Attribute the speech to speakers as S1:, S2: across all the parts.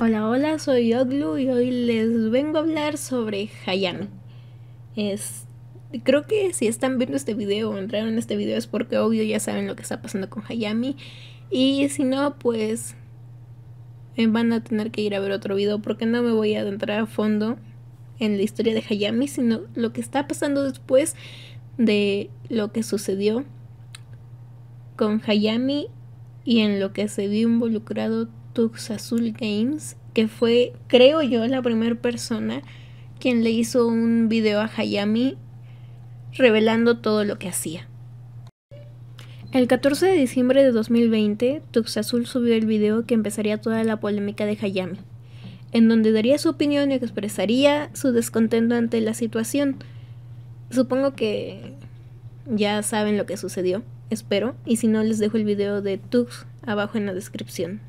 S1: Hola, hola, soy Oglu y hoy les vengo a hablar sobre Hayami Es, creo que si están viendo este video o entraron en este video es porque obvio ya saben lo que está pasando con Hayami. Y si no, pues eh, van a tener que ir a ver otro video porque no me voy a adentrar a fondo en la historia de Hayami, sino lo que está pasando después de lo que sucedió con Hayami y en lo que se vio involucrado Tux Azul Games, que fue, creo yo, la primera persona quien le hizo un video a Hayami revelando todo lo que hacía. El 14 de diciembre de 2020, Azul subió el video que empezaría toda la polémica de Hayami, en donde daría su opinión y expresaría su descontento ante la situación. Supongo que ya saben lo que sucedió, espero, y si no les dejo el video de Tux abajo en la descripción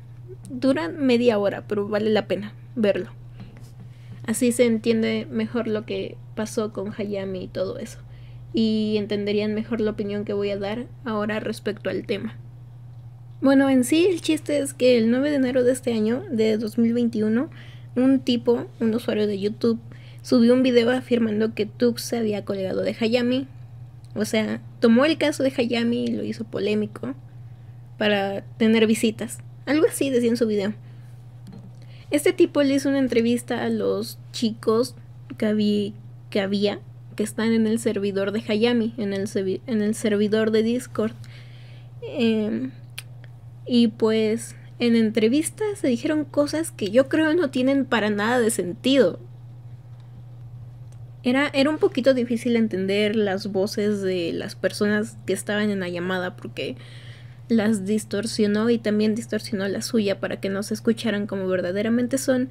S1: dura media hora, pero vale la pena verlo. Así se entiende mejor lo que pasó con Hayami y todo eso. Y entenderían mejor la opinión que voy a dar ahora respecto al tema. Bueno, en sí el chiste es que el 9 de enero de este año, de 2021, un tipo, un usuario de YouTube, subió un video afirmando que Tux se había colgado de Hayami. O sea, tomó el caso de Hayami y lo hizo polémico para tener visitas. Algo así decía en su video. Este tipo le hizo una entrevista a los chicos que, había, que, están en el servidor de Hayami, en el, servidor de Discord. Em, y pues en entrevistas se dijeron cosas que yo creo no tienen para nada de sentido. Era, era, un poquito difícil entender las voces de las personas que estaban en la llamada porque las distorsionó y también distorsionó la suya para que no se escucharan como verdaderamente son,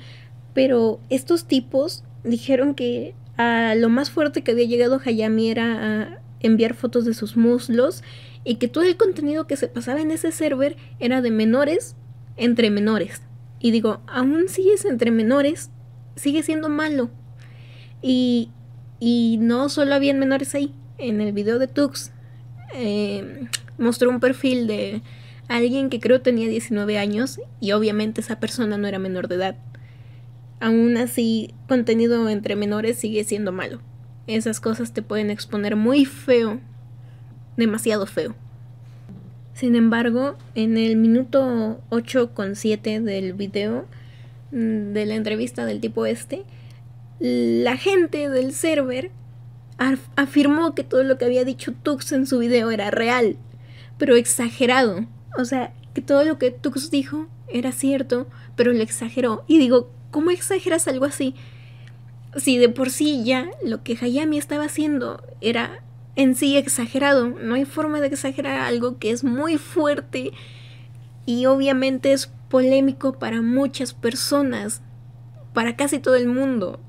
S1: pero estos tipos dijeron que a ah, lo más fuerte que había llegado Hayami era enviar fotos de sus muslos y que todo el contenido que se pasaba en ese server era de menores entre menores. Y digo, aún si es entre menores, sigue siendo malo. Y, y no solo habían menores ahí, en el video de Tux eh, mostró un perfil de alguien que creo tenía 19 años y obviamente esa persona no era menor de edad. Aún así, contenido entre menores sigue siendo malo. Esas cosas te pueden exponer muy feo, demasiado feo. Sin embargo, en el minuto 8,7 del video mm, de la entrevista del tipo este, la gente del server afirmó que todo lo que había dicho Tux en su video era real, pero exagerado. O sea, que todo lo que Tux dijo era cierto, pero lo exageró. Y digo, ¿cómo exageras algo así? Si de por sí ya lo que Hayami estaba haciendo era en sí exagerado, no hay forma de exagerar algo que es muy fuerte y obviamente es polémico para muchas personas, para casi todo el mundo.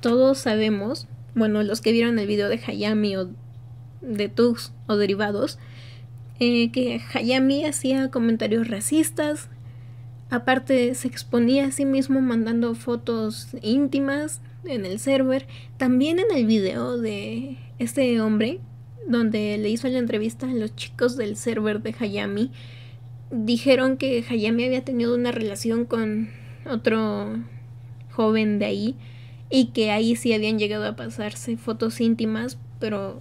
S1: Todos sabemos bueno, los que vieron el video de Hayami o de Tux o derivados, eh, que Hayami hacía comentarios racistas, aparte se exponía a sí mismo mandando fotos íntimas en el server, también en el video de este hombre, donde le hizo la entrevista a los chicos del server de Hayami, dijeron que Hayami había tenido una relación con otro joven de ahí, y que ahí sí habían llegado a pasarse fotos íntimas, pero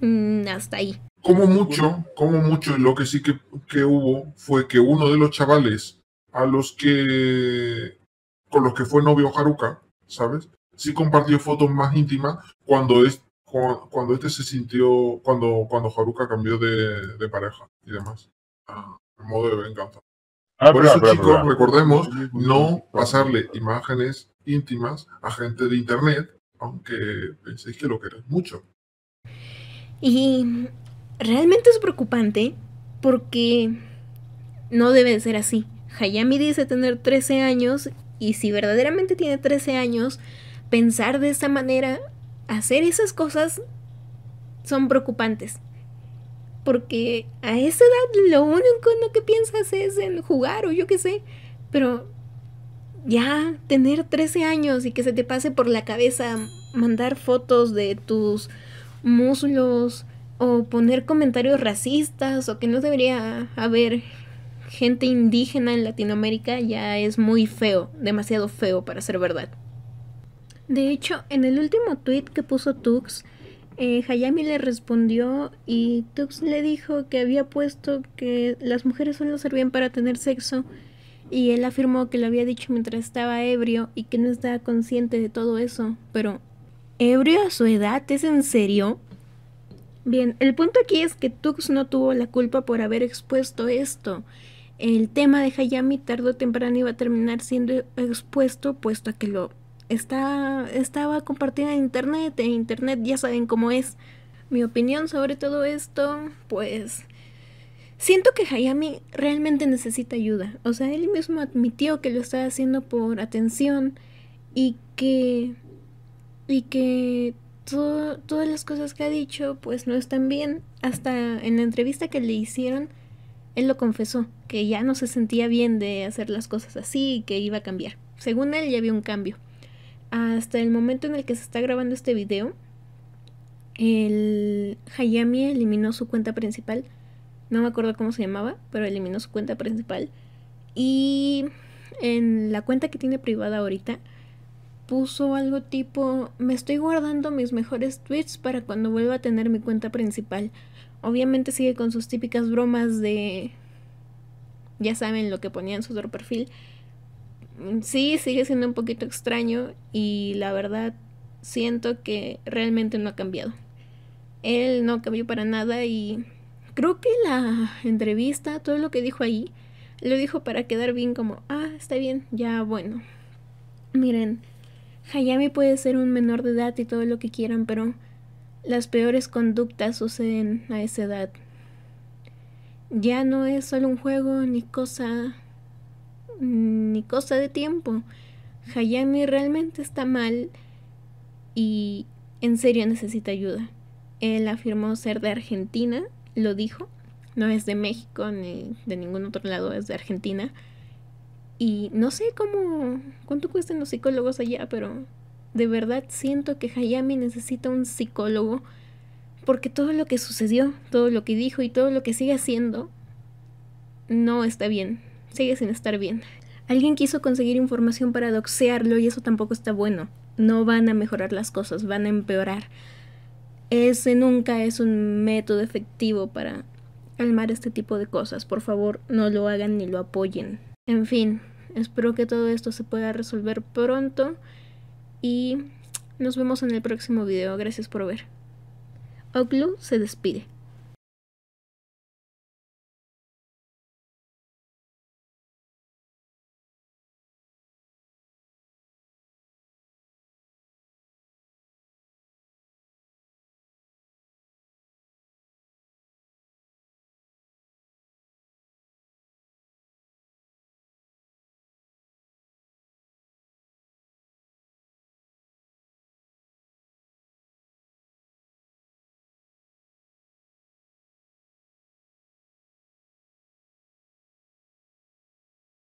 S1: mm, hasta ahí. Como mucho, como mucho, y lo que sí que, que, hubo fue que uno de los chavales a los que con los que fue novio Haruka, ¿sabes? Sí compartió fotos más íntimas cuando, es, cuando, este se sintió, cuando, cuando Haruka cambió de, de pareja y demás. a ah, modo de venganza.
S2: Ah, Por pero, eso, chicos, recordemos no
S1: pasarle imágenes íntimas a gente de Internet, aunque penséis que lo queréis mucho. Y realmente es preocupante porque no debe ser así. Hayami dice tener 13 años y si verdaderamente tiene 13 años, pensar de esa manera, hacer esas cosas, son preocupantes. Porque a esa edad lo único en lo que piensas es en jugar o yo qué sé. Pero ya tener 13 años y que se te pase por la cabeza mandar fotos de tus muslos o poner comentarios racistas o que no debería haber gente indígena en Latinoamérica ya es muy feo, demasiado feo para ser verdad. De hecho, en el último tweet que puso Tux, eh, Hayami le respondió y Tux le dijo que había puesto que las mujeres solo servían para tener sexo y él afirmó que lo había dicho mientras estaba ebrio y que no estaba consciente de todo eso. Pero, ¿ebrio a su edad? ¿Es en serio? Bien, el punto aquí es que Tux no tuvo la culpa por haber expuesto esto. El tema de Hayami tarde o temprano iba a terminar siendo expuesto, puesto a que lo está, estaba compartido en internet, En internet ya saben cómo es. Mi opinión sobre todo esto, pues Siento que Hayami realmente necesita ayuda. O sea, él mismo admitió que lo estaba haciendo por atención y que. y que todo, todas las cosas que ha dicho, pues no están bien. Hasta en la entrevista que le hicieron, él lo confesó, que ya no se sentía bien de hacer las cosas así y que iba a cambiar. Según él, ya había un cambio. Hasta el momento en el que se está grabando este video, el Hayami eliminó su cuenta principal no me acuerdo cómo se llamaba, pero eliminó su cuenta principal. Y en la cuenta que tiene privada ahorita puso algo tipo, me estoy guardando mis mejores tweets para cuando vuelva a tener mi cuenta principal. Obviamente sigue con sus típicas bromas de, ya saben lo que ponía en su otro perfil. Sí, sigue siendo un poquito extraño y la verdad siento que realmente no ha cambiado. Él no cambió para nada y creo que la entrevista, todo lo que dijo ahí, lo dijo para quedar bien como, ah, está bien, ya bueno. Miren, Hayami puede ser un menor de edad y todo lo que quieran, pero las peores conductas suceden a esa edad. Ya no es solo un juego ni cosa ni cosa de tiempo. Hayami realmente está mal y en serio necesita ayuda. Él afirmó ser de Argentina lo dijo, no es de México ni de ningún otro lado, es de Argentina. Y no sé cómo, cuánto cuestan los psicólogos allá, pero de verdad siento que Hayami necesita un psicólogo porque todo lo que sucedió, todo lo que dijo y todo lo que sigue haciendo no está bien, sigue sin estar bien. Alguien quiso conseguir información para doxearlo y eso tampoco está bueno. No van a mejorar las cosas, van a empeorar. Ese nunca es un método efectivo para calmar este tipo de cosas. Por favor, no lo hagan ni lo apoyen. En fin, espero que todo esto se pueda resolver pronto y nos vemos en el próximo video. Gracias por ver. Oglu se despide.